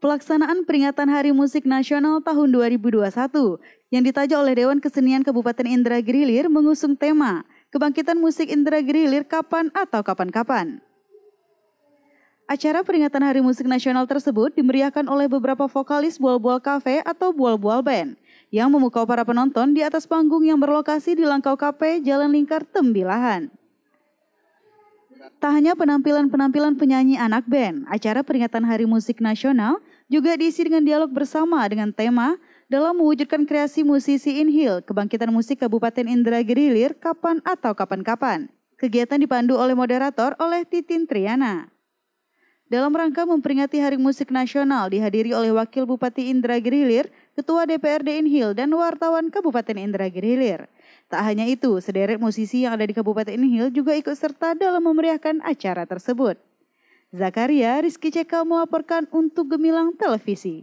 pelaksanaan peringatan Hari Musik Nasional tahun 2021 yang ditaja oleh Dewan Kesenian Kabupaten Indra Girilir mengusung tema Kebangkitan Musik Indra Girilir Kapan atau Kapan-Kapan. Acara peringatan Hari Musik Nasional tersebut dimeriahkan oleh beberapa vokalis bual-bual kafe atau bual-bual band yang memukau para penonton di atas panggung yang berlokasi di Langkau Kafe Jalan Lingkar, Tembilahan. Tak hanya penampilan-penampilan penyanyi anak band, acara peringatan Hari Musik Nasional juga diisi dengan dialog bersama dengan tema dalam mewujudkan kreasi musisi Inhil, kebangkitan musik Kabupaten Indra Gerilir kapan atau kapan-kapan. Kegiatan dipandu oleh moderator oleh Titin Triana. Dalam rangka memperingati Hari Musik Nasional dihadiri oleh Wakil Bupati Indra Gerilir, Ketua DPRD Inhil, dan wartawan Kabupaten Indra Gerilir. Tak hanya itu, sederet musisi yang ada di Kabupaten Inhil juga ikut serta dalam memeriahkan acara tersebut. Zakaria Rizky Cekal melaporkan untuk Gemilang Televisi.